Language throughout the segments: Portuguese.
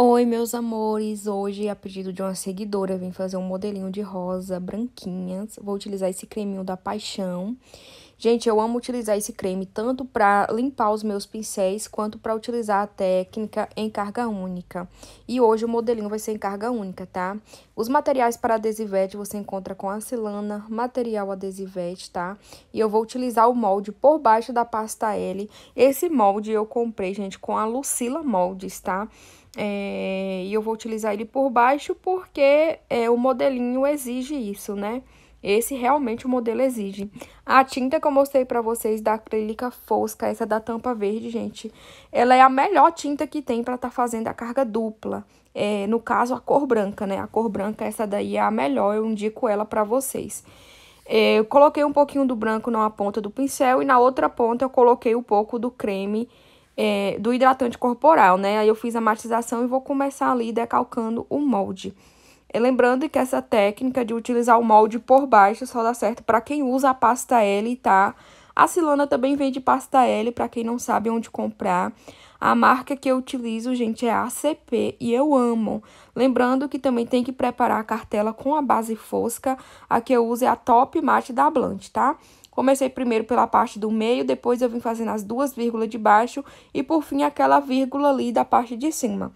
Oi, meus amores! Hoje, a pedido de uma seguidora, eu vim fazer um modelinho de rosa branquinhas. Vou utilizar esse creminho da Paixão. Gente, eu amo utilizar esse creme tanto para limpar os meus pincéis, quanto para utilizar a técnica em carga única. E hoje o modelinho vai ser em carga única, tá? Os materiais para adesivete você encontra com a Silana, material adesivete, tá? E eu vou utilizar o molde por baixo da pasta L. Esse molde eu comprei, gente, com a Lucila Moldes, Tá? É, e eu vou utilizar ele por baixo porque é, o modelinho exige isso, né? Esse realmente o modelo exige. A tinta que eu mostrei pra vocês da acrílica fosca, essa da tampa verde, gente, ela é a melhor tinta que tem pra tá fazendo a carga dupla. É, no caso, a cor branca, né? A cor branca, essa daí é a melhor, eu indico ela pra vocês. É, eu coloquei um pouquinho do branco numa ponta do pincel e na outra ponta eu coloquei um pouco do creme é, do hidratante corporal, né? Aí eu fiz a matização e vou começar ali decalcando o molde. E é, lembrando que essa técnica de utilizar o molde por baixo só dá certo para quem usa a pasta L, tá? A Silana também vende pasta L, para quem não sabe onde comprar. A marca que eu utilizo, gente, é a ACP e eu amo. Lembrando que também tem que preparar a cartela com a base fosca. A que eu uso é a Top Matte da Blanche, tá? Comecei primeiro pela parte do meio, depois eu vim fazendo as duas vírgulas de baixo e por fim aquela vírgula ali da parte de cima.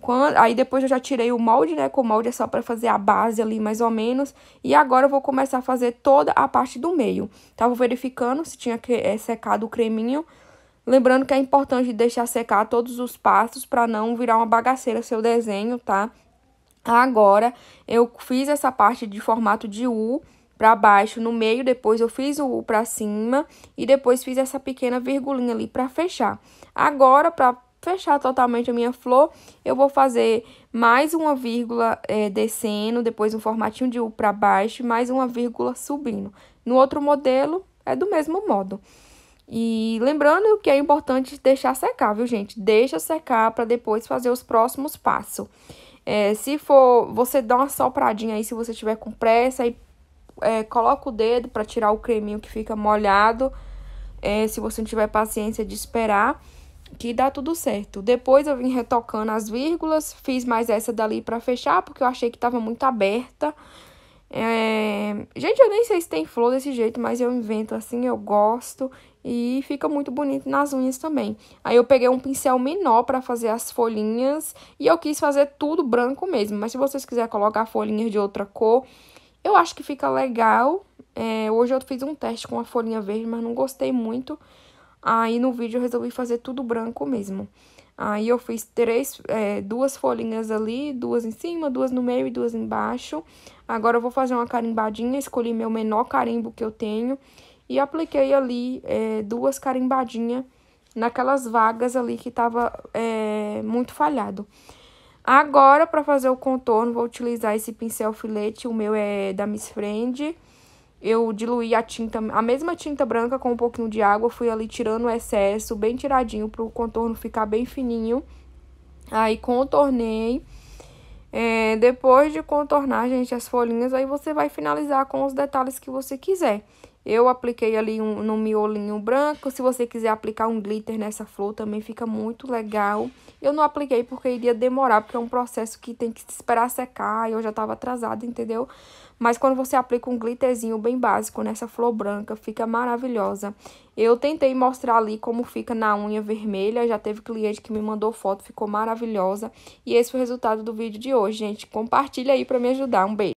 Quando, aí depois eu já tirei o molde, né? Com o molde é só para fazer a base ali mais ou menos. E agora eu vou começar a fazer toda a parte do meio. Tava verificando se tinha é, secado o creminho. Lembrando que é importante deixar secar todos os passos para não virar uma bagaceira seu desenho, tá? Agora eu fiz essa parte de formato de U para baixo, no meio, depois eu fiz o para cima e depois fiz essa pequena virgulinha ali para fechar. Agora, para fechar totalmente a minha flor, eu vou fazer mais uma vírgula é, descendo, depois um formatinho de U para baixo, mais uma vírgula subindo. No outro modelo, é do mesmo modo. E lembrando que é importante deixar secar, viu, gente? Deixa secar para depois fazer os próximos passos. É, se for, você dá uma sopradinha aí se você tiver com pressa e é, coloca o dedo para tirar o creminho que fica molhado. É, se você não tiver paciência de esperar, que dá tudo certo. Depois eu vim retocando as vírgulas, fiz mais essa dali para fechar, porque eu achei que tava muito aberta. É... Gente, eu nem sei se tem flor desse jeito, mas eu invento assim, eu gosto. E fica muito bonito nas unhas também. Aí eu peguei um pincel menor para fazer as folhinhas. E eu quis fazer tudo branco mesmo. Mas se vocês quiserem colocar folhinhas de outra cor, eu acho que fica legal. É, hoje eu fiz um teste com a folhinha verde, mas não gostei muito. Aí no vídeo eu resolvi fazer tudo branco mesmo. Aí eu fiz três, é, duas folhinhas ali, duas em cima, duas no meio e duas embaixo. Agora eu vou fazer uma carimbadinha, escolhi meu menor carimbo que eu tenho e apliquei ali é, duas carimbadinhas naquelas vagas ali que tava é, muito falhado. Agora, para fazer o contorno, vou utilizar esse pincel filete, o meu é da Miss Friend. Eu diluí a tinta, a mesma tinta branca com um pouquinho de água, fui ali tirando o excesso, bem tiradinho, para o contorno ficar bem fininho. Aí, contornei. É, depois de contornar, gente, as folhinhas, aí você vai finalizar com os detalhes que você quiser. Eu apliquei ali um, no miolinho branco. Se você quiser aplicar um glitter nessa flor, também fica muito legal. Eu não apliquei porque iria demorar, porque é um processo que tem que esperar secar. E eu já estava atrasada, entendeu? Mas quando você aplica um glitterzinho bem básico nessa flor branca, fica maravilhosa. Eu tentei mostrar ali como fica na unha vermelha. Já teve cliente que me mandou foto, ficou maravilhosa. E esse foi o resultado do vídeo de hoje, gente. Compartilha aí para me ajudar. Um beijo.